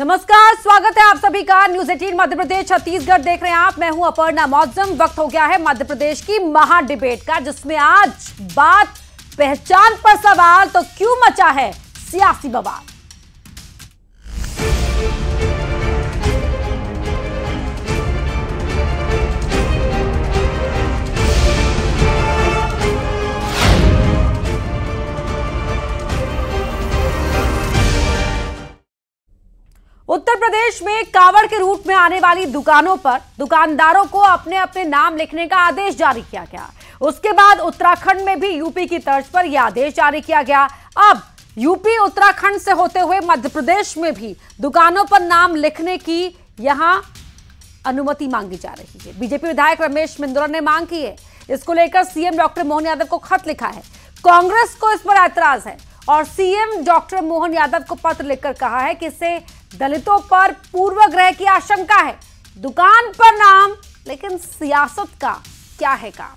नमस्कार स्वागत है आप सभी का न्यूज एटीन मध्य प्रदेश छत्तीसगढ़ देख रहे हैं आप मैं हूं अपर्णा मौजम वक्त हो गया है मध्य प्रदेश की महा डिबेट का जिसमें आज बात पहचान पर सवाल तो क्यों मचा है सियासी बवाल उत्तर प्रदेश में कावड़ के रूट में आने वाली दुकानों पर दुकानदारों को अपने अपने नाम लिखने का आदेश जारी किया गया उसके बाद उत्तराखंड में भी यूपी की तर्ज पर यह आदेश जारी किया गया अब यूपी उत्तराखंड से होते हुए मध्य प्रदेश में भी दुकानों पर नाम लिखने की यहां अनुमति मांगी जा रही है बीजेपी विधायक रमेश मिंदोरा ने मांग की है इसको लेकर सीएम डॉक्टर मोहन यादव को खत लिखा है कांग्रेस को इस पर ऐतराज है और सीएम डॉक्टर मोहन यादव को पत्र लिखकर कहा है कि इससे दलितों पर पूर्वग्रह की आशंका है दुकान पर नाम लेकिन सियासत का क्या है काम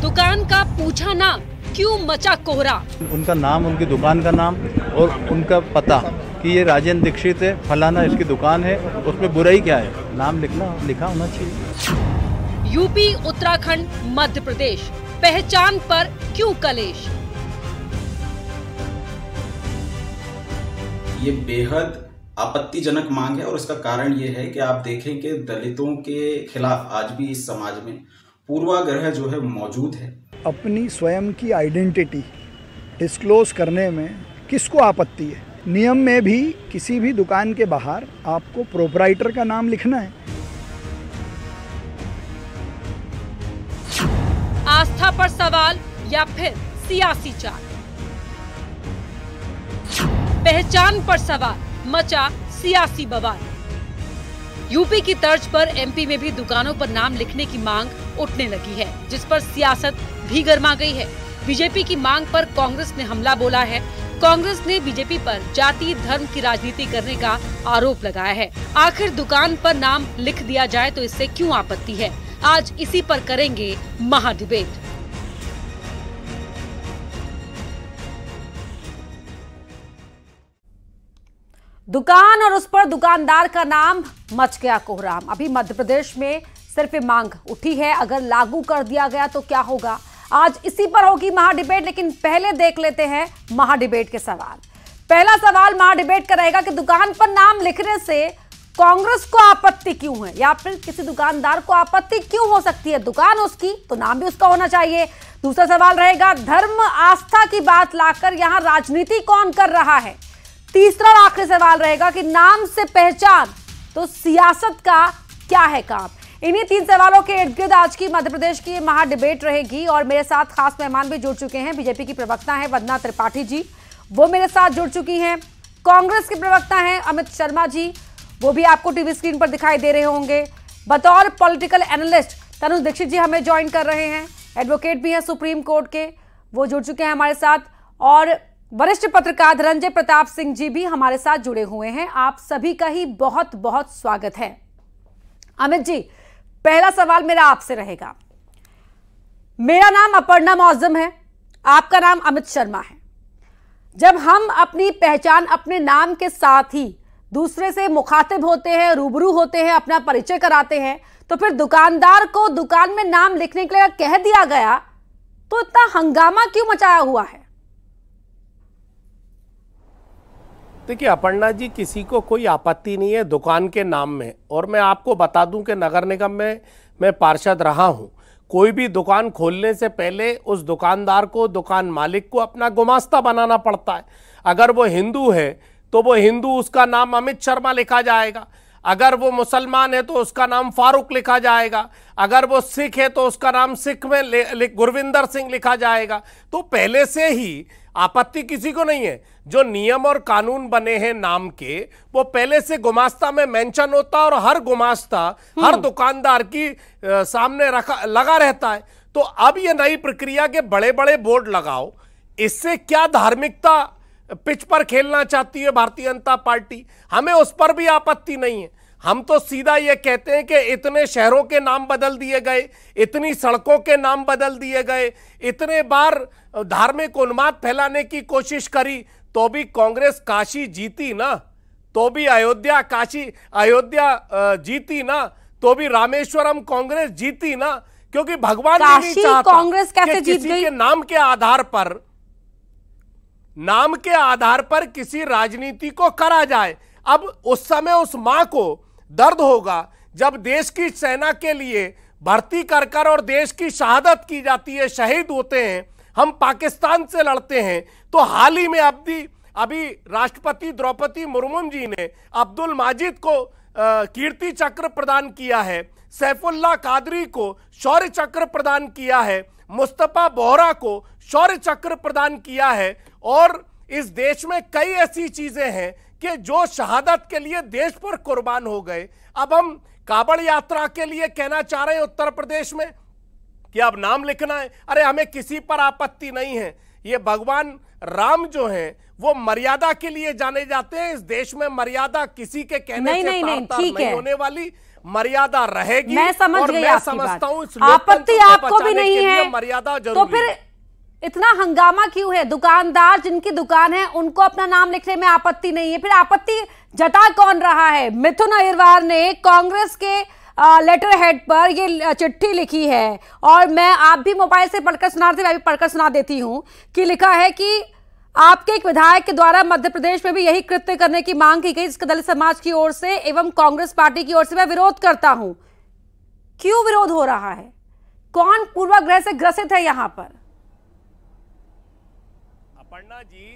दुकान का पूछा नाम क्यों मचा कोहरा उनका नाम उनकी दुकान का नाम और उनका पता कि ये राजेंद्र दीक्षित है फलाना इसकी दुकान है उसमें बुराई क्या है नाम लिखना लिखा होना चाहिए यूपी उत्तराखंड मध्य प्रदेश पहचान पर क्यों कलेश ये बेहद आपत्तिजनक मांग है और इसका कारण ये है कि आप देखें कि दलितों के खिलाफ आज भी इस समाज में पूर्वाग्रह जो है मौजूद है अपनी स्वयं की आइडेंटिटी डिस्क्लोज करने में किसको आपत्ति है नियम में भी किसी भी दुकान के बाहर आपको प्रोपराइटर का नाम लिखना है आस्था पर सवाल या फिर सियासी चाल पहचान पर सवाल मचा सियासी बवाल यूपी की तर्ज पर एमपी में भी दुकानों पर नाम लिखने की मांग उठने लगी है जिस पर सियासत भी गर्मा गई है बीजेपी की मांग पर कांग्रेस ने हमला बोला है कांग्रेस ने बीजेपी पर जाति धर्म की राजनीति करने का आरोप लगाया है आखिर दुकान पर नाम लिख दिया जाए तो इससे क्यों आपत्ति है आज इसी पर करेंगे महा डिबेट दुकान और उस पर दुकानदार का नाम मच गया कोहराम अभी मध्य प्रदेश में सिर्फ मांग उठी है अगर लागू कर दिया गया तो क्या होगा आज इसी पर होगी महाडिबेट लेकिन पहले देख लेते हैं महाडिबेट के सवाल पहला सवाल महाडिबेट का रहेगा कि दुकान पर नाम लिखने से कांग्रेस को आपत्ति क्यों है या फिर किसी दुकानदार को आपत्ति क्यों हो सकती है दुकान उसकी तो नाम भी उसका होना चाहिए दूसरा सवाल रहेगा धर्म आस्था की बात लाकर यहां राजनीति कौन कर रहा है तीसरा और आखिरी सवाल रहेगा कि नाम से पहचान तो सियासत का क्या है काम इन्हीं तीन सवालों के इर्द गिर्द आज की मध्य प्रदेश की महाडिबेट रहेगी और मेरे साथ खास मेहमान भी जुड़ चुके हैं बीजेपी की प्रवक्ता है वंदना त्रिपाठी जी वो मेरे साथ जुड़ चुकी हैं कांग्रेस के प्रवक्ता हैं अमित शर्मा जी वो भी आपको टीवी स्क्रीन पर दिखाई दे रहे होंगे बतौर पॉलिटिकल एनालिस्ट तनुज दीक्षित जी हमें ज्वाइन कर रहे हैं एडवोकेट भी हैं सुप्रीम कोर्ट के वो जुड़ चुके हैं हमारे साथ और वरिष्ठ पत्रकार धनंजय प्रताप सिंह जी भी हमारे साथ जुड़े हुए हैं आप सभी का ही बहुत बहुत स्वागत है अमित जी पहला सवाल मेरा आपसे रहेगा मेरा नाम अपर्णा मौजम है आपका नाम अमित शर्मा है जब हम अपनी पहचान अपने नाम के साथ ही दूसरे से मुखातिब होते हैं रूबरू होते हैं अपना परिचय कराते हैं तो फिर दुकानदार को दुकान में नाम लिखने के लिए कह दिया गया तो इतना हंगामा क्यों मचाया हुआ है देखिए अपर्णा जी किसी को कोई आपत्ति नहीं है दुकान के नाम में और मैं आपको बता दूं कि नगर निगम में मैं पार्षद रहा हूं कोई भी दुकान खोलने से पहले उस दुकानदार को दुकान मालिक को अपना गुमास्ता बनाना पड़ता है अगर वो हिंदू है तो वो हिंदू उसका नाम अमित शर्मा लिखा जाएगा अगर वो मुसलमान है तो उसका नाम फारूक लिखा जाएगा अगर वो सिख है तो उसका नाम सिख में गुरविंदर सिंह लिखा जाएगा तो पहले से ही आपत्ति किसी को नहीं है जो नियम और कानून बने हैं नाम के वो पहले से गुमास्ता में मेंशन होता है और हर गुमास्ता हम्म। हर दुकानदार की आ, सामने रखा लगा रहता है तो अब ये नई प्रक्रिया के बड़े बड़े बोर्ड लगाओ इससे क्या धार्मिकता पिच पर खेलना चाहती है भारतीय जनता पार्टी हमें उस पर भी आपत्ति नहीं है हम तो सीधा ये कहते हैं कि इतने शहरों के नाम बदल दिए गए इतनी सड़कों के नाम बदल दिए गए इतने बार धार्मिक उन्माद फैलाने की कोशिश करी तो भी कांग्रेस काशी जीती ना तो भी अयोध्या काशी अयोध्या जीती ना तो भी रामेश्वरम कांग्रेस जीती ना क्योंकि भगवान काशी कांग्रेस कैसे जीत गई के नाम के आधार पर नाम के आधार पर किसी राजनीति को करा जाए अब उस समय उस माँ को दर्द होगा जब देश की सेना के लिए भर्ती कर कर और देश की शहादत की जाती है शहीद होते हैं हम पाकिस्तान से लड़ते हैं तो हाल ही में अभी अभी राष्ट्रपति द्रौपदी मुर्मू जी ने अब्दुल माजिद को कीर्ति चक्र प्रदान किया है सैफुल्ला कादरी को शौर्य चक्र प्रदान किया है मुस्तफ़ा बोहरा को शौर्य चक्र प्रदान किया है और इस देश में कई ऐसी चीज़ें हैं कि जो शहादत के लिए देश पर कुर्बान हो गए अब हम काबड़ यात्रा के लिए कहना चाह रहे हैं उत्तर प्रदेश में कि अब नाम लिखना है अरे हमें किसी पर आपत्ति नहीं है ये भगवान राम जो हैं वो मर्यादा के लिए जाने जाते हैं इस देश में मर्यादा किसी के कहने नहीं, से नहीं, नहीं, नहीं, है। होने वाली मर्यादा रहेगी मैं समझ और मैं समझता हूँ आपत्ति आपको भी नहीं है मर्यादा जरूर तो फिर इतना हंगामा क्यों है दुकानदार जिनकी दुकान है उनको अपना नाम लिखने में आपत्ति नहीं है फिर आपत्ति जता कौन रहा है मिथुन अहिरवार ने कांग्रेस के लेटर हेड पर ये चिट्ठी लिखी है और मैं आप भी मोबाइल से पढ़कर सुना मैं भी पढ़कर सुना देती हूँ कि लिखा है कि आपके एक विधायक के द्वारा मध्य प्रदेश में भी यही कृत्य करने की मांग की गई इसके दलित समाज की ओर से एवं कांग्रेस पार्टी की ओर से मैं विरोध करता हूं क्यों विरोध हो रहा है कौन पूर्वाग्रह से ग्रसित है यहाँ पर अपर्णा जी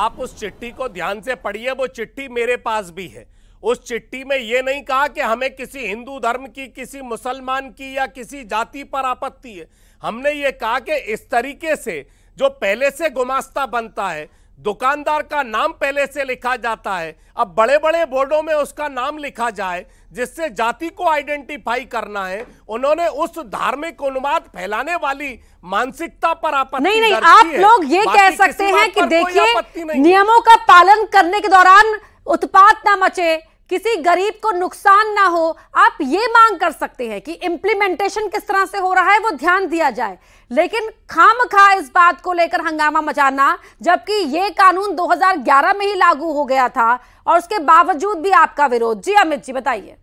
आप उस चिट्ठी को ध्यान से पढ़िए वो चिट्ठी मेरे पास भी है उस चिट्ठी में ये नहीं कहा कि हमें किसी हिंदू धर्म की किसी मुसलमान की या किसी जाति पर आपत्ति है हमने ये कहा कि इस तरीके से जो पहले से गुमास्ता बनता है दुकानदार का नाम पहले से लिखा जाता है अब बड़े बड़े बोर्डों में उसका नाम लिखा जाए जिससे जाति को आइडेंटिफाई करना है उन्होंने उस धार्मिक उन्माद फैलाने वाली मानसिकता पर आपत्ति नहीं नहीं आप लोग ये कह सकते हैं कि देखिए नियमों का पालन करने के दौरान उत्पाद ना मचे किसी गरीब को नुकसान ना हो आप ये मांग कर सकते हैं कि इम्प्लीमेंटेशन किस तरह से हो रहा है वो ध्यान दिया जाए लेकिन खाम खा इस बात को लेकर हंगामा मचाना जबकि ये कानून 2011 में ही लागू हो गया था और उसके बावजूद भी आपका विरोध जी अमित जी बताइए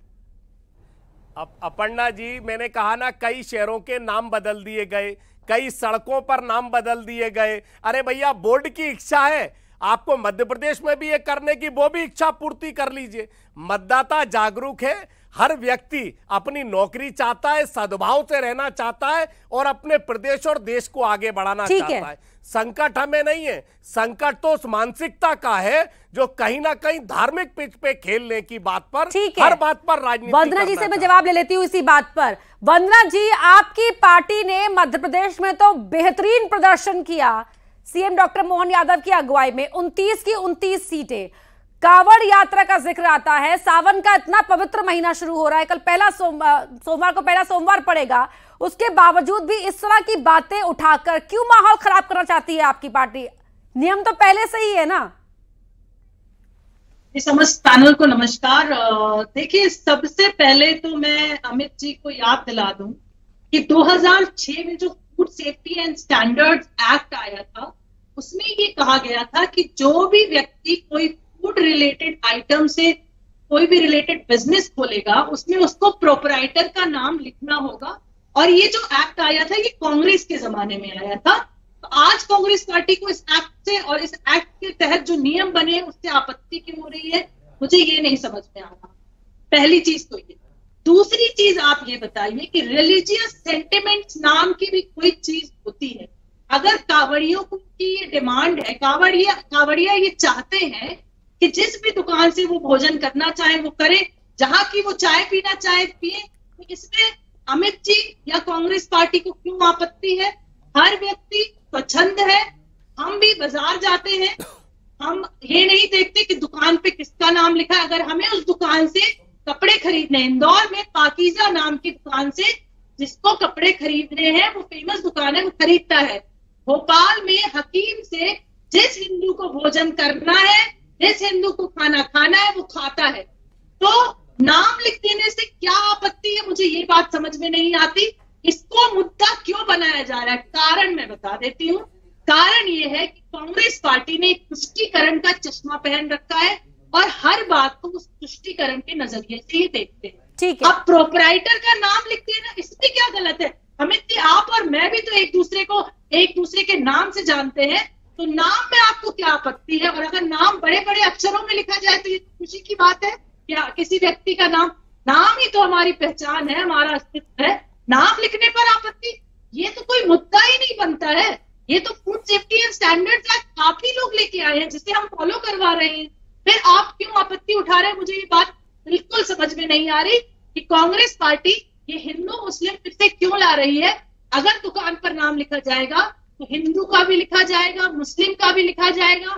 अपर्णा जी मैंने कहा ना कई शहरों के नाम बदल दिए गए कई सड़कों पर नाम बदल दिए गए अरे भैया बोर्ड की इच्छा है आपको मध्य प्रदेश में भी ये करने की वो भी इच्छा पूर्ति कर लीजिए मतदाता जागरूक है हर व्यक्ति अपनी नौकरी चाहता है सद्भाव से रहना चाहता है और अपने प्रदेश और देश को आगे बढ़ाना चाहता है, है। संकट हमें नहीं है संकट तो उस मानसिकता का है जो कहीं ना कहीं धार्मिक पिच पे खेलने की बात पर हर बात पर राजनीति वंदना जी से मैं जवाब ले लेती हूँ इसी बात पर वंदना जी आपकी पार्टी ने मध्य प्रदेश में तो बेहतरीन प्रदर्शन किया सीएम डॉक्टर मोहन यादव की अगुवाई में 29 की 29 सीटें कावड़ यात्रा का जिक्र आता है सावन का इतना पवित्र महीना शुरू हो रहा है कल पहला सोमवार को पहला सोमवार पड़ेगा उसके बावजूद भी इस तरह की बातें उठाकर क्यों माहौल खराब करना चाहती है आपकी पार्टी नियम तो पहले से ही है ना समस्त पैनल को नमस्कार देखिए सबसे पहले तो मैं अमित जी को याद दिला दूं कि 2006 में जो food safety and standards act आया था उसमें ये कहा गया था कि जो भी व्यक्ति कोई फूड रिलेटेड आइटम से कोई भी रिलेटेड बिजनेस खोलेगा उसमें उसको प्रोपराइटर का नाम लिखना होगा और ये जो एक्ट आया था ये कांग्रेस के जमाने में आया था तो आज कांग्रेस पार्टी को इस एक्ट से और इस एक्ट के तहत जो नियम बने उससे आपत्ति क्यों हो रही है मुझे ये नहीं समझ में आ रहा पहली चीज तो ये दूसरी चीज आप ये बताइए कि रिलीजियस सेंटिमेंट नाम की भी कोई चीज होती है अगर कावड़ियों की ये डिमांड है कावड़िया कावड़िया ये चाहते हैं कि जिस भी दुकान से वो भोजन करना चाहे वो करे जहां की वो चाय पीना चाहे पिए तो इसमें अमित जी या कांग्रेस पार्टी को क्यों आपत्ति है हर व्यक्ति स्वच्छंद है हम भी बाजार जाते हैं हम ये नहीं देखते कि दुकान पे किसका नाम लिखा है अगर हमें उस दुकान से कपड़े खरीदने इंदौर में पाकिजा नाम की दुकान से जिसको कपड़े खरीदने हैं वो फेमस दुकान है वो खरीदता है भोपाल में हकीम से जिस हिंदू को भोजन करना है जिस हिंदू को खाना खाना है वो खाता है तो नाम लिख देने से क्या आपत्ति है मुझे ये बात समझ में नहीं आती इसको मुद्दा क्यों बनाया जा रहा है कारण मैं बता देती हूँ कारण ये है कि कांग्रेस पार्टी ने तुष्टिकरण का चश्मा पहन रखा है और हर बात को उस तुष्टिकरण के नजरिए से ही देखते हैं ठीक है अब प्रोपराइटर का नाम लिखते हैं ना इसमें क्या गलत है अमित जी आप और मैं भी तो एक दूसरे को एक दूसरे के नाम से जानते हैं तो नाम में आपको क्या आपत्ति है और अगर नाम बड़े बड़े अक्षरों में लिखा जाए तो ये खुशी की बात है क्या किसी व्यक्ति का नाम नाम ही तो हमारी पहचान है हमारा अस्तित्व है नाम लिखने पर आपत्ति ये तो कोई मुद्दा ही नहीं बनता है ये तो फूड सेफ्टी एंड स्टैंडर्ड काफी लोग लेके आए हैं जिसे हम फॉलो करवा रहे हैं फिर आप क्यों आपत्ति उठा रहे हैं मुझे ये बात बिल्कुल समझ में नहीं आ रही कि कांग्रेस पार्टी ये हिंदू मुस्लिम फिर से क्यों ला रही है अगर दुकान पर नाम लिखा जाएगा तो हिंदू का भी लिखा जाएगा मुस्लिम का भी लिखा जाएगा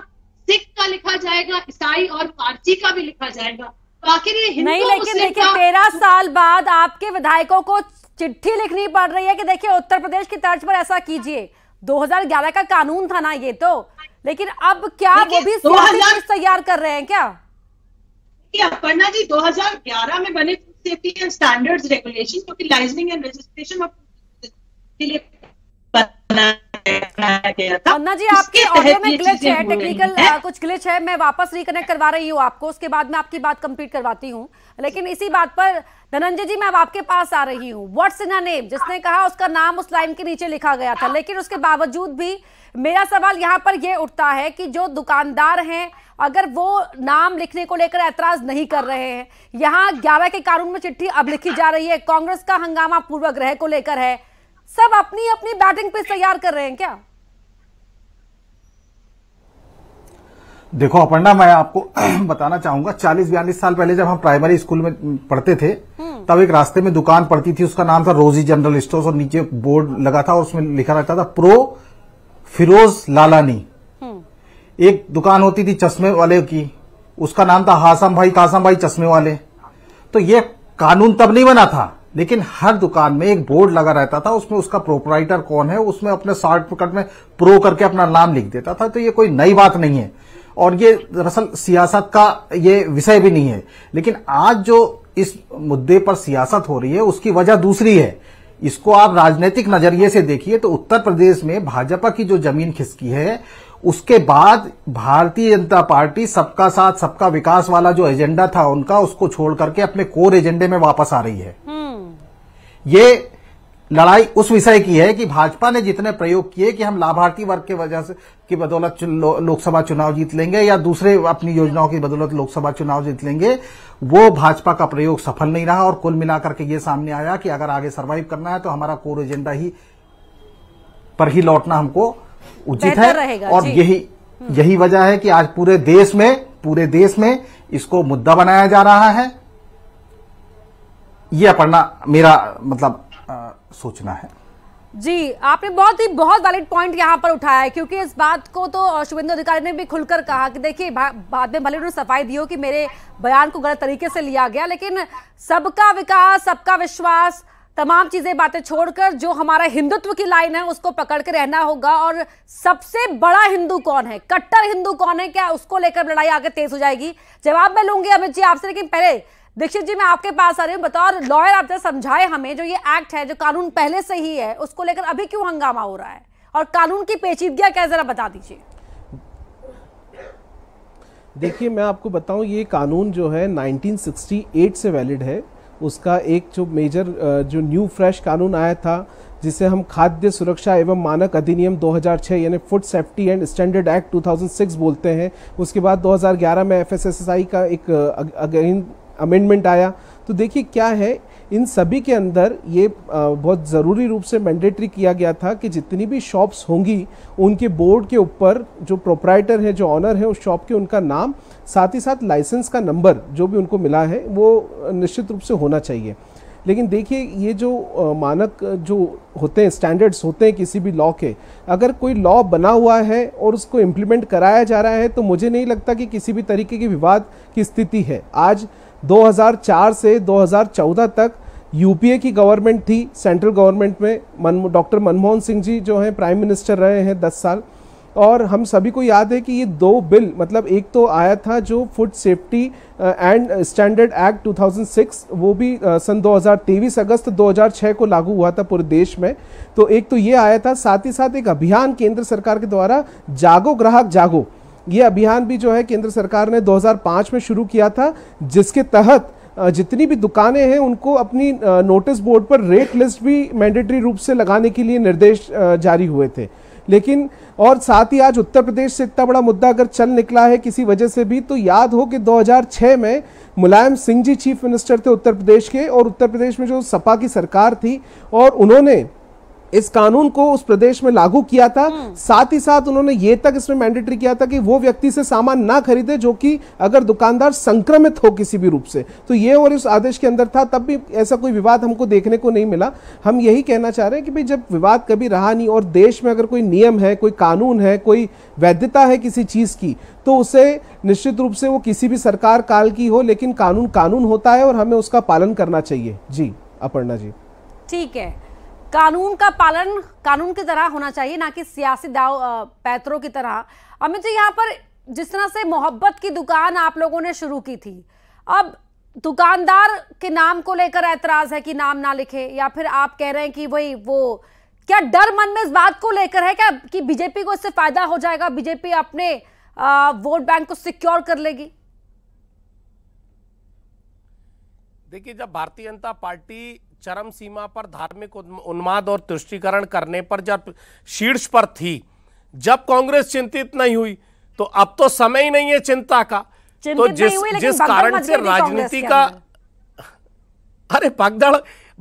सिख का लिखा जाएगा ईसाई और पारसी का भी लिखा जाएगा तो आखिर ये हिंदू नहीं लेकिन देखिए तेरह साल बाद आपके विधायकों को चिट्ठी लिखनी पड़ रही है कि देखिए उत्तर प्रदेश की तर्ज पर ऐसा कीजिए 2011 का कानून था ना ये तो लेकिन अब क्या वो भी तैयार कर रहे हैं क्या अपर्णा जी 2011 में बने स्टैंडर्ड्स रेगुलेशन क्योंकि लाइजनिंग एंड रजिस्ट्रेशन ऑफ लिए अन्ना जी आपके ऑडियो में ग्लिच है टेक्निकल कुछ ग्लिच है मैं वापस रिकनेक्ट करवा रही हूँ आपको उसके बाद मैं आपकी बात कंप्लीट करवाती हूँ लेकिन इसी बात पर धनंजय जी मैं अब आपके पास आ रही हूँ व्हाट्स इन नेम जिसने कहा उसका नाम उस लाइन के नीचे लिखा गया था लेकिन उसके बावजूद भी मेरा सवाल यहाँ पर यह उठता है कि जो दुकानदार हैं अगर वो नाम लिखने को लेकर ऐतराज नहीं कर रहे हैं यहाँ ग्यारह के कानून में चिट्ठी अब लिखी जा रही है कांग्रेस का हंगामा ग्रह को लेकर है सब अपनी अपनी बैटिंग पिच तैयार कर रहे हैं क्या देखो अपर्णा मैं आपको बताना चाहूंगा चालीस बयालीस साल पहले जब हम प्राइमरी स्कूल में पढ़ते थे हम्म। तब एक रास्ते में दुकान पड़ती थी उसका नाम था रोजी जनरल स्टोर्स और नीचे बोर्ड लगा था और उसमें लिखा रहता था प्रो फिरोज लालानी एक दुकान होती थी चश्मे वाले की उसका नाम था हासम भाई कासम भाई चश्मे वाले तो ये कानून तब नहीं बना था लेकिन हर दुकान में एक बोर्ड लगा रहता था उसमें उसका प्रोपराइटर कौन है उसमें अपने शॉर्टकट में प्रो करके अपना नाम लिख देता था तो ये कोई नई बात नहीं है और ये दरअसल सियासत का ये विषय भी नहीं है लेकिन आज जो इस मुद्दे पर सियासत हो रही है उसकी वजह दूसरी है इसको आप राजनीतिक नजरिए से देखिए तो उत्तर प्रदेश में भाजपा की जो जमीन खिसकी है उसके बाद भारतीय जनता पार्टी सबका साथ सबका विकास वाला जो एजेंडा था उनका उसको छोड़ करके अपने कोर एजेंडे में वापस आ रही है ये लड़ाई उस विषय की है कि भाजपा ने जितने प्रयोग किए कि हम लाभार्थी वर्ग के वजह से की बदौलत लोकसभा चुनाव जीत लेंगे या दूसरे अपनी योजनाओं की बदौलत लोकसभा चुनाव जीत लेंगे वो भाजपा का प्रयोग सफल नहीं रहा और कुल मिलाकर के ये सामने आया कि अगर आगे सर्वाइव करना है तो हमारा कोर एजेंडा ही पर ही लौटना हमको उचित है और यही हम्म। यही वजह है कि आज पूरे देश में पूरे देश में इसको मुद्दा बनाया जा रहा है ये अपना मेरा मतलब आ, सोचना है जी आपने बहुत ही बहुत वैलिड पॉइंट यहाँ पर उठाया है क्योंकि इस बात को तो शुभेंदु अधिकारी ने भी खुलकर कहा कि देखिए बाद में भले उन्होंने सफाई दी हो कि मेरे बयान को गलत तरीके से लिया गया लेकिन सबका विकास सबका विश्वास तमाम चीज़ें बातें छोड़कर जो हमारा हिंदुत्व की लाइन है उसको पकड़ के रहना होगा और सबसे बड़ा हिंदू कौन है कट्टर हिंदू कौन है क्या उसको लेकर लड़ाई आगे तेज हो जाएगी जवाब मैं लूंगी अमित जी आपसे लेकिन पहले दीक्षित जी मैं आपके पास आ रही हूँ बताओ लॉयर आप जरा समझाए हमें जो ये एक्ट है जो कानून पहले से ही है उसको लेकर अभी क्यों हंगामा हो रहा है और कानून की पेचीदगियाँ क्या जरा बता दीजिए देखिए मैं आपको बताऊं ये कानून जो है 1968 से वैलिड है उसका एक जो मेजर जो न्यू फ्रेश कानून आया था जिसे हम खाद्य सुरक्षा एवं मानक अधिनियम 2006 यानी food safety and standard act 2006 बोलते हैं उसके बाद 2011 में एफ का एक अगेन अमेंडमेंट आया तो देखिए क्या है इन सभी के अंदर ये बहुत ज़रूरी रूप से मैंडेटरी किया गया था कि जितनी भी शॉप्स होंगी उनके बोर्ड के ऊपर जो प्रोप्राइटर है जो ऑनर है उस शॉप के उनका नाम साथ ही साथ लाइसेंस का नंबर जो भी उनको मिला है वो निश्चित रूप से होना चाहिए लेकिन देखिए ये जो मानक जो होते हैं स्टैंडर्ड्स होते हैं किसी भी लॉ के अगर कोई लॉ बना हुआ है और उसको इम्प्लीमेंट कराया जा रहा है तो मुझे नहीं लगता कि किसी भी तरीके के विवाद की स्थिति है आज 2004 से 2014 तक यूपीए की गवर्नमेंट थी सेंट्रल गवर्नमेंट में मन डॉक्टर मनमोहन सिंह जी जो हैं प्राइम मिनिस्टर रहे हैं 10 साल और हम सभी को याद है कि ये दो बिल मतलब एक तो आया था जो food safety and standard act 2006 वो भी सन 2023 अगस्त 2006 को लागू हुआ था पूरे देश में तो एक तो ये आया था साथ ही साथ एक अभियान केंद्र सरकार के द्वारा जागो ग्राहक जागो ये अभियान भी जो है केंद्र सरकार ने 2005 में शुरू किया था जिसके तहत जितनी भी दुकानें हैं उनको अपनी नोटिस बोर्ड पर रेट लिस्ट भी मैंडेटरी रूप से लगाने के लिए निर्देश जारी हुए थे लेकिन और साथ ही आज उत्तर प्रदेश से इतना बड़ा मुद्दा अगर चल निकला है किसी वजह से भी तो याद हो कि 2006 में मुलायम सिंह जी चीफ मिनिस्टर थे उत्तर प्रदेश के और उत्तर प्रदेश में जो सपा की सरकार थी और उन्होंने इस कानून को उस प्रदेश में लागू किया था हम्म। साथ ही साथ उन्होंने ये तक इसमें मैंडेटरी किया था कि वो व्यक्ति से सामान ना खरीदे जो कि अगर दुकानदार संक्रमित हो किसी भी रूप से तो ये और इस आदेश के अंदर था तब भी ऐसा कोई विवाद हमको देखने को नहीं मिला हम यही कहना चाह रहे हैं कि भाई जब विवाद कभी रहा नहीं और देश में अगर कोई नियम है कोई कानून है कोई वैधता है किसी चीज़ की तो उसे निश्चित रूप से वो किसी भी सरकार काल की हो लेकिन कानून कानून होता है और हमें उसका पालन करना चाहिए जी अपर्णा जी ठीक है कानून का पालन कानून की तरह होना चाहिए ना कि सियासी दाव पैतरों की तरह अमित जी यहाँ पर जिस तरह से मोहब्बत की दुकान आप लोगों ने शुरू की थी अब दुकानदार के नाम को लेकर ऐतराज है कि नाम ना लिखे या फिर आप कह रहे हैं कि वही वो क्या डर मन में इस बात को लेकर है क्या कि बीजेपी को इससे फायदा हो जाएगा बीजेपी अपने वोट बैंक को सिक्योर कर लेगी देखिए जब भारतीय जनता पार्टी चरम सीमा पर धार्मिक उन्माद और तुष्टिकरण करने पर जब शीर्ष पर थी जब कांग्रेस चिंतित नहीं हुई तो अब तो समय ही नहीं है चिंता का तो जिस जिस कारण से राजनीति का अरे भगदड़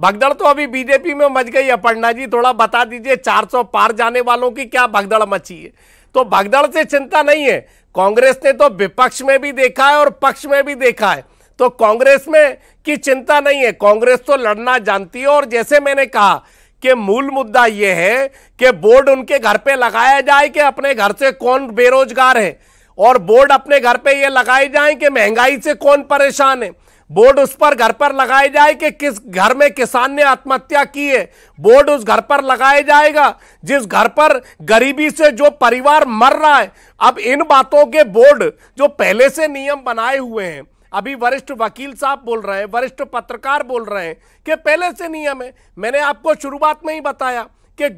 भगदड़ तो अभी बीजेपी में मच गई है पंडा जी थोड़ा बता दीजिए 400 पार जाने वालों की क्या भगदड़ मची है तो भगदड़ से चिंता नहीं है कांग्रेस ने तो विपक्ष में भी देखा है और पक्ष में भी देखा है तो कांग्रेस में की चिंता नहीं है कांग्रेस तो लड़ना जानती है और जैसे मैंने कहा कि मूल मुद्दा यह है कि बोर्ड उनके घर पे लगाया जाए कि अपने घर से कौन बेरोजगार है और बोर्ड अपने घर पे ये लगाए जाए कि महंगाई से कौन परेशान है बोर्ड उस पर घर पर लगाए जाए कि किस घर में किसान ने आत्महत्या की है बोर्ड उस घर पर लगाया जाएगा जिस घर पर गरीबी से जो परिवार मर रहा है अब इन बातों के बोर्ड जो पहले से नियम बनाए हुए हैं अभी वरिष्ठ वकील साहब बोल रहे हैं वरिष्ठ पत्रकार बोल रहे हैं कि पहले से नियम है मैंने आपको शुरुआत में ही बताया कि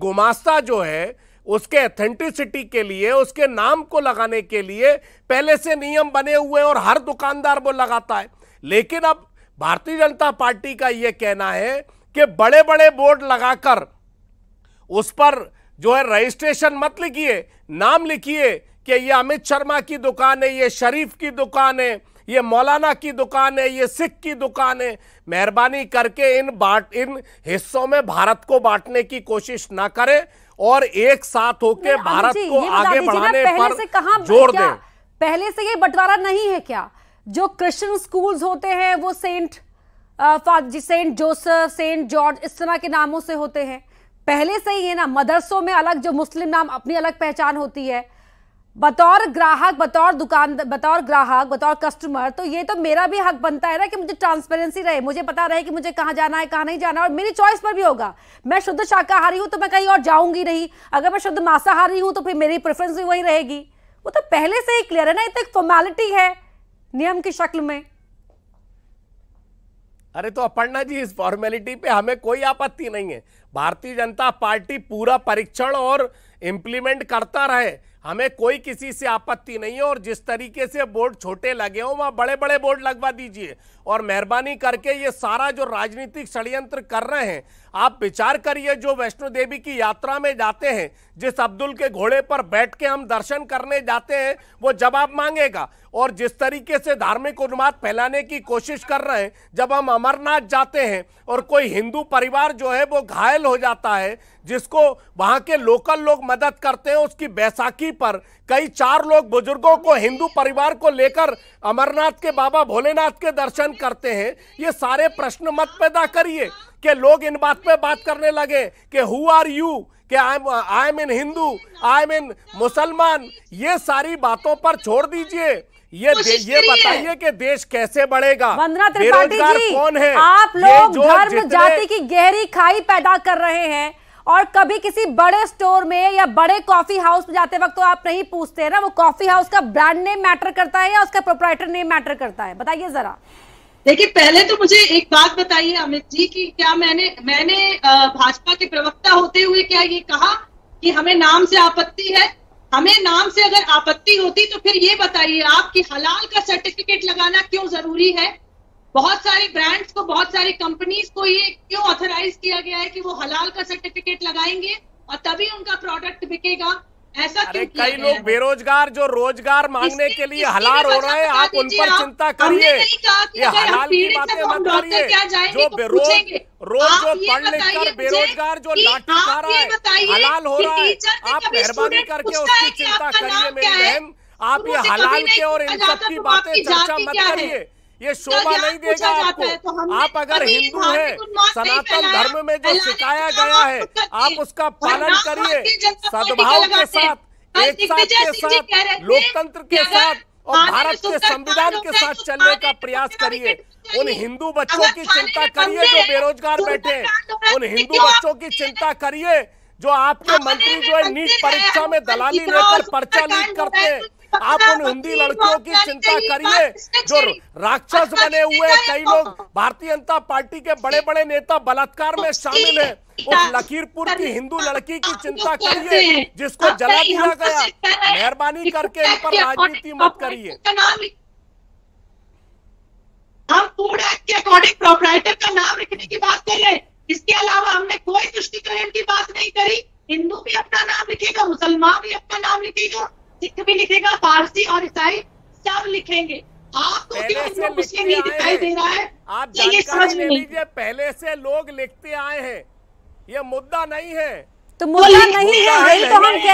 गुमास्ता जो है उसके एथेंटिसिटी के लिए उसके नाम को लगाने के लिए पहले से नियम बने हुए और हर दुकानदार वो लगाता है लेकिन अब भारतीय जनता पार्टी का ये कहना है कि बड़े बड़े बोर्ड लगाकर उस पर जो है रजिस्ट्रेशन मत लिखिए नाम लिखिए कि ये अमित शर्मा की दुकान है ये शरीफ की दुकान है ये मौलाना की दुकान है ये सिख की दुकान है मेहरबानी करके इन बाट इन हिस्सों में भारत को बांटने की कोशिश ना करें और एक साथ होकर भारत को आगे बढ़ाने पर जोर दें पहले से ये बंटवारा नहीं है क्या जो क्रिश्चियन स्कूल्स होते हैं वो saint saint Joseph saint George इस तरह के नामों से होते हैं पहले से ही है ना मदरसों में अलग जो मुस्लिम नाम अपनी अलग पहचान होती है बतौर ग्राहक बतौर दुकान बतौर ग्राहक बतौर कस्टमर तो ये तो मेरा भी हक बनता है ना कि मुझे ट्रांसपेरेंसी रहे मुझे पता रहे कि मुझे कहाँ जाना है कहाँ नहीं जाना और मेरी चॉइस पर भी होगा मैं शुद्ध शाकाहारी हूँ तो मैं कहीं और जाऊंगी नहीं अगर मैं शुद्ध मांसाहारी हूँ तो फिर मेरी प्रेफरेंस भी वही रहेगी वो तो पहले से ही क्लियर है ना ये तो एक फॉर्मेलिटी है नियम की शक्ल में अरे तो अपर्णा जी इस फॉर्मेलिटी पे हमें कोई आपत्ति नहीं है भारतीय जनता पार्टी पूरा परीक्षण और इम्प्लीमेंट करता रहे हमें कोई किसी से आपत्ति नहीं है और जिस तरीके से बोर्ड छोटे लगे हो वहां बड़े बड़े बोर्ड लगवा दीजिए और मेहरबानी करके ये सारा जो राजनीतिक षडयंत्र कर रहे हैं आप विचार करिए जो वैष्णो देवी की यात्रा में जाते हैं जिस अब्दुल के घोड़े पर बैठ के हम दर्शन करने जाते हैं वो जवाब मांगेगा और जिस तरीके से धार्मिक उन्माद फैलाने की कोशिश कर रहे हैं जब हम अमरनाथ जाते हैं और कोई हिंदू परिवार जो है वो घायल हो जाता है जिसको वहाँ के लोकल लोग मदद करते हैं उसकी बैसाखी पर कई चार लोग बुजुर्गों को हिंदू परिवार को लेकर अमरनाथ के बाबा भोलेनाथ के दर्शन करते हैं ये सारे प्रश्न मत पैदा करिए कि लोग इन बात पे बात करने लगे कि हु आर यू कि I am in Hindu I am in Musalman ये सारी बातों पर छोड़ दीजिए ये ये बताइए कि देश कैसे बढ़ेगा वंदना त्रिपाठी जी कौन है आप लोग धर्म जाति की गहरी खाई पैदा कर रहे हैं और कभी किसी बड़े स्टोर में या बड़े कॉफी हाउस में जाते वक्त तो आप नहीं पूछते ना वो कॉफी हाउस का ब्रांड नेम मैटर करता है या उसका प्रोपराइटर नेम मैटर करता है बताइए जरा देखिए पहले तो मुझे एक बात बताइए अमित जी की क्या मैंने मैंने भाजपा के प्रवक्ता होते हुए क्या ये कहा कि हमें नाम से आपत्ति है हमें नाम से अगर आपत्ति होती तो फिर ये बताइए आप कि हलाल का सर्टिफिकेट लगाना क्यों जरूरी है बहुत सारे ब्रांड्स को बहुत सारी कंपनीज को ये क्यों ऑथराइज किया गया है कि वो हलाल का सर्टिफिकेट लगाएंगे और तभी उनका प्रोडक्ट बिकेगा ऐसा अरे कई लोग बेरोजगार जो रोजगार मांगने के लिए हलाल हो रहे हैं आप उन पर चिंता करिए जो तो बेरोज रोज जो पढ़ लिख कर बेरोजगार जो लाठी खा रहा है हलाल हो रहा है आप मेहरबानी करके उसकी चिंता करिए मेरी बहन आप ये हलाल के और इन सब की बातें चर्चा मत करिए ये शोभा नहीं देगा आपको तो आप अगर हिंदू हाँ, हैं सनातन धर्म में जो सिखाया गया है आप उसका पालन करिए सद्भाव के साथ एकता के साथ लोकतंत्र के साथ और भारत के संविधान के साथ चलने का प्रयास करिए तो उन हिंदू बच्चों की चिंता तो करिए जो बेरोजगार बैठे उन हिंदू बच्चों की चिंता करिए जो आपके मंत्री जो है नीट परीक्षा में दलाली लेकर पर्चा लीक करते हैं आप उन हिंदी लड़कियों की चिंता करिए जो राक्षस बने हुए कई लोग भारतीय जनता पार्टी के बड़े बड़े नेता बलात्कार में शामिल है उस लकीरपुर की हिंदू लड़की की चिंता करिए जिसको जला दिया गया मेहरबानी करके इन पर राजनीति मत करिए हम पूरा के अकॉर्डिंग प्रोपराइटर का नाम लिखने की बात कर रहे इसके अलावा हमने कोई तुष्टिकरण की बात नहीं करी हिंदू भी अपना नाम लिखेगा मुसलमान भी अपना नाम लिखेगा सिख भी लिखेगा फारसी और ईसाई सब लिखेंगे आपको क्यों मुस्लिम नहीं दिखाई दे रहा है आप ये समझ में लीजिए पहले से लोग लिखते आए हैं ये मुद्दा नहीं है तो मुद्दा नहीं है तो हम कह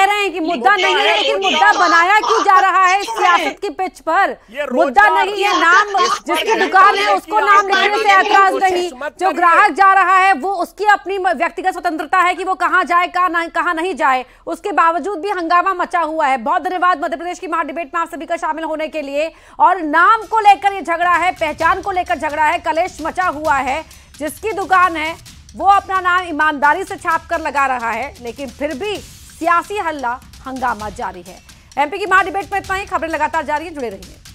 मुद्दा नहीं है लेकिन मुद्दा बनाया क्यों जा रहा है अच्छा सियासत की पिच पर मुद्दा नहीं है नाम जिसकी दुकान है उसको नाम लिखने से ऐतराज नहीं जो ग्राहक जा रहा है वो उसकी अपनी व्यक्तिगत स्वतंत्रता है कि वो कहाँ जाए कहाँ नहीं जाए उसके बावजूद भी हंगामा मचा हुआ है बहुत धन्यवाद मध्य प्रदेश की महा डिबेट में आप सभी का शामिल होने के लिए और नाम को लेकर ये झगड़ा है पहचान को लेकर झगड़ा है कलेश मचा हुआ है जिसकी दुकान है वो अपना नाम ईमानदारी से छाप कर लगा रहा है लेकिन फिर भी सियासी हल्ला हंगामा जारी है एमपी की डिबेट में इतना ही खबरें लगातार जारी है जुड़े रहिए